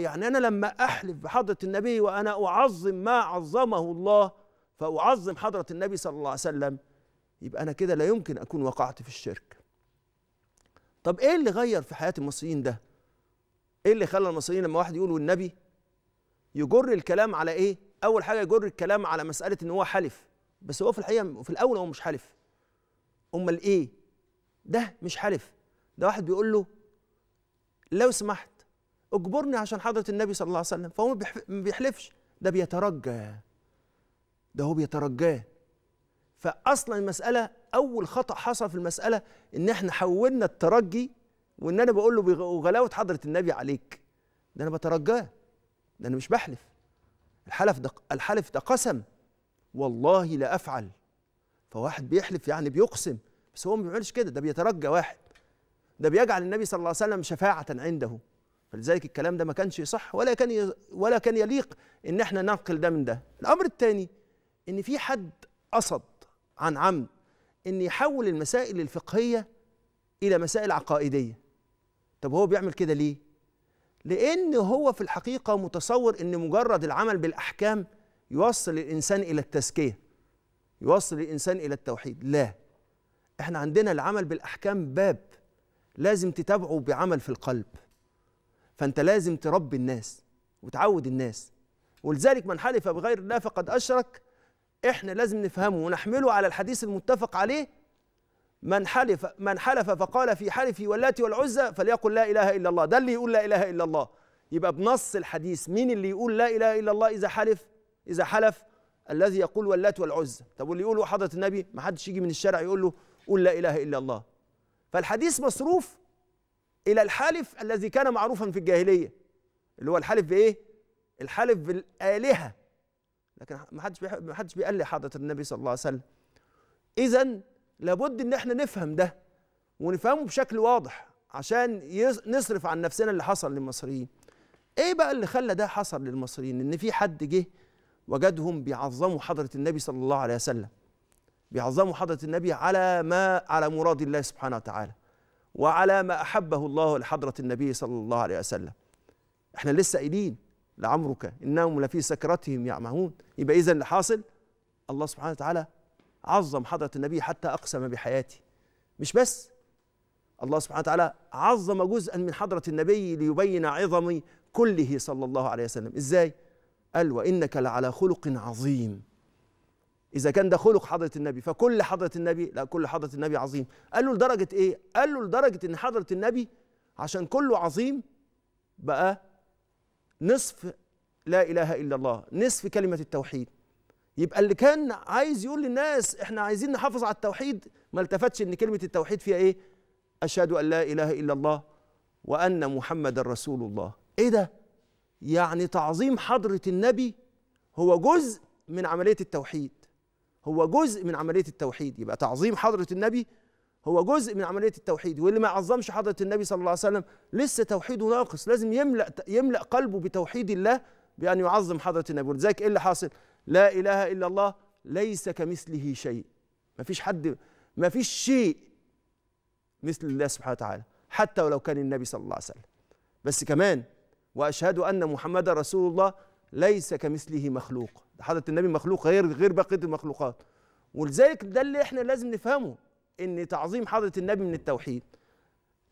يعني أنا لما أحلف بحضرة النبي وأنا أعظم ما عظمه الله فأعظم حضرة النبي صلى الله عليه وسلم يبقى أنا كده لا يمكن أكون وقعت في الشرك طب إيه اللي غير في حياة المصريين ده؟ إيه اللي خلى المصريين لما واحد يقول والنبي يجر الكلام على إيه؟ أول حاجة يجر الكلام على مسألة إن هو حلف بس هو في الحقيقة في الأول هو مش حلف أمال إيه؟ ده مش حلف ده واحد بيقول له لو سمحت اجبرني عشان حضره النبي صلى الله عليه وسلم فهو ما بيحلفش ده بيترجى ده هو بيترجاه فاصلا المساله اول خطا حصل في المساله ان احنا حولنا الترجي وان انا بقول له وغلاوة حضره النبي عليك ده انا بترجاه ده انا مش بحلف الحلف ده الحلف ده قسم والله لا افعل فواحد بيحلف يعني بيقسم بس هو ما بيعملش كده ده بيترجى واحد ده بيجعل النبي صلى الله عليه وسلم شفاعه عنده فلذلك الكلام ده ما كانش يصح ولا كان ولا كان يليق ان احنا ننقل ده من ده الامر الثاني ان في حد قصد عن عمد ان يحول المسائل الفقهيه الى مسائل عقائديه طب هو بيعمل كده ليه لان هو في الحقيقه متصور ان مجرد العمل بالاحكام يوصل الانسان الى التزكيه يوصل الانسان الى التوحيد لا احنا عندنا العمل بالاحكام باب لازم تتابعه بعمل في القلب فأنت لازم تربي الناس وتعود الناس ولذلك من حلف بغير الله فقد أشرك إحنا لازم نفهمه ونحمله على الحديث المتفق عليه من حلف من حلف فقال في حلفي واللات والعزى فليقل لا إله إلا الله ده اللي يقول لا إله إلا الله يبقى بنص الحديث مين اللي يقول لا إله إلا الله إذا حلف إذا حلف الذي يقول واللات والعزى طب واللي يقول حضرة النبي ما حدش يجي من الشارع يقول له قول لا إله إلا الله فالحديث مصروف الى الحلف الذي كان معروفا في الجاهليه اللي هو الحلف بايه الحلف بالالهه لكن ما حدش ما حدش بيقلي حضره النبي صلى الله عليه وسلم اذا لابد ان احنا نفهم ده ونفهمه بشكل واضح عشان نصرف عن نفسنا اللي حصل للمصريين ايه بقى اللي خلى ده حصل للمصريين ان في حد جه وجدهم بيعظموا حضره النبي صلى الله عليه وسلم بيعظموا حضره النبي على ما على مراد الله سبحانه وتعالى وعلى ما أحبه الله لحضرة النبي صلى الله عليه وسلم احنا لسه قايلين لعمرك إنهم لفي سكرتهم يعمهون يبقى إذا اللي حاصل الله سبحانه وتعالى عظم حضرة النبي حتى أقسم بحياتي مش بس الله سبحانه وتعالى عظم جزءا من حضرة النبي ليبين عظم كله صلى الله عليه وسلم إزاي؟ قال وإنك لعلى خلق عظيم اذا كان ده خلق حضره النبي فكل حضره النبي لا كل حضره النبي عظيم قال له لدرجه ايه قال له لدرجه ان حضره النبي عشان كله عظيم بقى نصف لا اله الا الله نصف كلمه التوحيد يبقى اللي كان عايز يقول للناس احنا عايزين نحافظ على التوحيد ما التفتش ان كلمه التوحيد فيها ايه اشهد ان لا اله الا الله وان محمدا رسول الله ايه ده يعني تعظيم حضره النبي هو جزء من عمليه التوحيد هو جزء من عمليه التوحيد يبقى تعظيم حضره النبي هو جزء من عمليه التوحيد واللي ما عظمش حضره النبي صلى الله عليه وسلم لسه توحيده ناقص لازم يملا يملا قلبه بتوحيد الله بان يعظم حضره النبي ولذلك ايه اللي حاصل لا اله الا الله ليس كمثله شيء ما فيش حد ما فيش شيء مثل الله سبحانه وتعالى حتى ولو كان النبي صلى الله عليه وسلم بس كمان واشهد ان محمد رسول الله ليس كمثله مخلوق حضره النبي مخلوق غير غير بقيه المخلوقات ولذلك ده اللي احنا لازم نفهمه ان تعظيم حضره النبي من التوحيد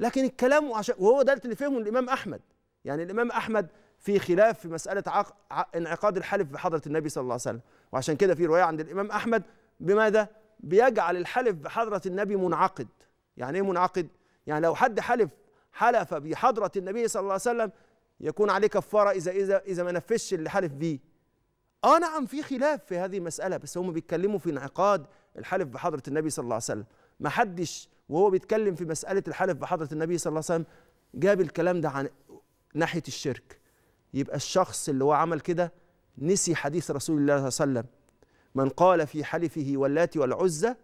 لكن الكلام عشان وهو ده اللي فهمه الامام احمد يعني الامام احمد في خلاف في مساله عق... انعقاد الحلف بحضره النبي صلى الله عليه وسلم وعشان كده في روايه عند الامام احمد بماذا بيجعل الحلف بحضره النبي منعقد يعني ايه منعقد يعني لو حد حلف حلف بحضره النبي صلى الله عليه وسلم يكون عليه كفاره اذا اذا اذا ما نفذش اللي حلف بيه اه نعم في خلاف في هذه المسألة بس هم بيتكلموا في انعقاد الحلف بحضرة النبي صلى الله عليه وسلم ما حدش وهو بيتكلم في مسألة الحلف بحضرة النبي صلى الله عليه وسلم جاب الكلام ده عن ناحية الشرك يبقى الشخص اللي هو عمل كده نسي حديث رسول الله صلى الله عليه وسلم من قال في حلفه واللات والعزى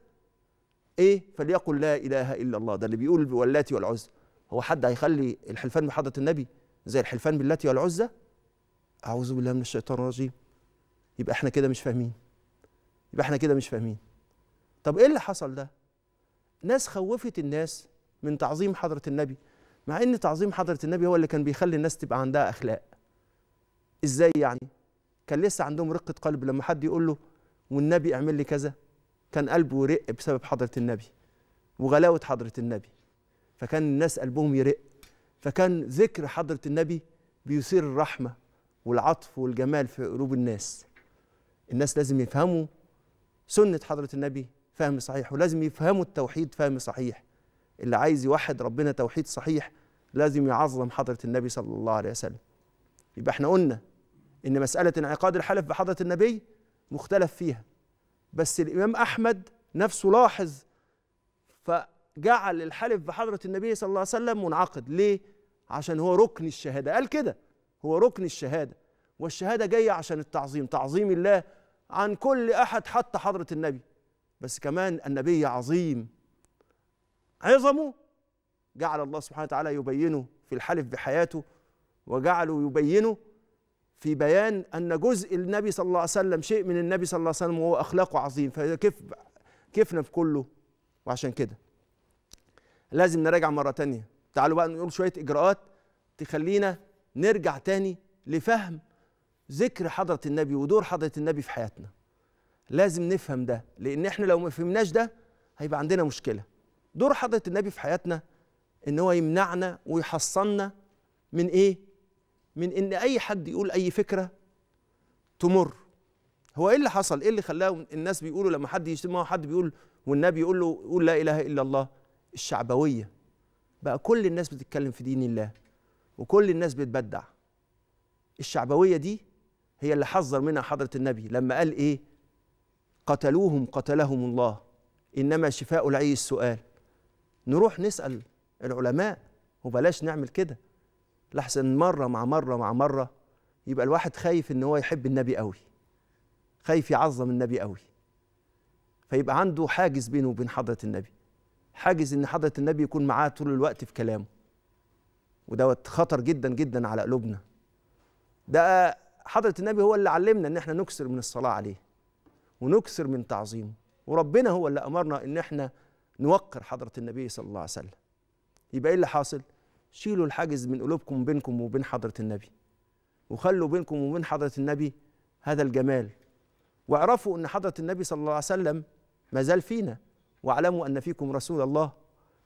ايه فليقل لا اله الا الله ده اللي بيقول واللات والعزى هو حد هيخلي الحلفان بحضرة النبي زي الحلفان باللات والعزى أعوذ بالله من الشيطان الرجيم يبقى احنا كده مش فاهمين يبقى احنا كده مش فاهمين طب ايه اللي حصل ده ناس خوفت الناس من تعظيم حضرة النبي مع ان تعظيم حضرة النبي هو اللي كان بيخلي الناس تبقى عندها اخلاق ازاي يعني كان لسه عندهم رقة قلب لما حد يقول له والنبي اعمل لي كذا كان قلبه يرق بسبب حضرة النبي وغلاوة حضرة النبي فكان الناس قلبهم يرق فكان ذكر حضرة النبي بيثير الرحمة والعطف والجمال في قلوب الناس الناس لازم يفهموا سنة حضرة النبي فهم صحيح ولازم يفهموا التوحيد فهم صحيح اللي عايز يوحد ربنا توحيد صحيح لازم يعظم حضرة النبي صلى الله عليه وسلم يبقى احنا قلنا ان مسألة انعقاد الحلف بحضرة النبي مختلف فيها بس الإمام أحمد نفسه لاحظ فجعل الحلف بحضرة النبي صلى الله عليه وسلم منعقد ليه؟ عشان هو ركن الشهادة قال كده هو ركن الشهادة والشهادة جاية عشان التعظيم تعظيم الله عن كل أحد حتى حضرة النبي بس كمان النبي عظيم عظمه جعل الله سبحانه وتعالى يبينه في الحلف بحياته وجعله يبينه في بيان أن جزء النبي صلى الله عليه وسلم شيء من النبي صلى الله عليه وسلم وهو أخلاقه عظيم فكيف كيفنا في كله وعشان كده لازم نراجع مرة تانية تعالوا بقى نقول شوية إجراءات تخلينا نرجع تاني لفهم ذكر حضرة النبي ودور حضرة النبي في حياتنا لازم نفهم ده لأن احنا لو ما فهمناش ده هيبقى عندنا مشكلة دور حضرة النبي في حياتنا إن هو يمنعنا ويحصننا من إيه؟ من إن أي حد يقول أي فكرة تمر هو إيه اللي حصل؟ إيه اللي خلاه الناس بيقولوا لما حد يجتمع حد بيقول والنبي يقول له قول لا إله إلا الله الشعبوية بقى كل الناس بتتكلم في دين الله وكل الناس بتبدع الشعبوية دي هي اللي حذر منها حضرة النبي لما قال إيه قتلوهم قتلهم الله إنما شفاء العي السؤال نروح نسأل العلماء وبلاش نعمل كده لحسن مرة مع مرة مع مرة يبقى الواحد خايف إن هو يحب النبي قوي خايف يعظم النبي قوي فيبقى عنده حاجز بينه وبين حضرة النبي حاجز إن حضرة النبي يكون معاه طول الوقت في كلامه ودوت خطر جدا جدا على قلوبنا ده حضرة النبي هو اللي علمنا إن إحنا نكسر من الصلاة عليه ونكسر من تعظيمه وربنا هو اللي أمرنا إن إحنا نوقر حضرة النبي صلى الله عليه وسلم يبقى إيه اللي حاصل؟ شيلوا الحاجز من قلوبكم بينكم وبين حضرة النبي وخلوا بينكم وبين حضرة النبي هذا الجمال واعرفوا أن حضرة النبي صلى الله عليه وسلم ما زال فينا واعلموا أن فيكم رسول الله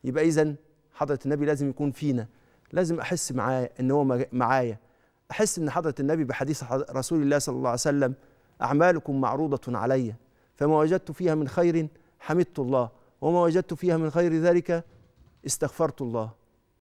يبقى إذا حضرة النبي لازم يكون فينا لازم أحس معاه أن هو معايا احس ان حضره النبي بحديث رسول الله صلى الله عليه وسلم اعمالكم معروضه علي فما وجدت فيها من خير حمدت الله وما وجدت فيها من خير ذلك استغفرت الله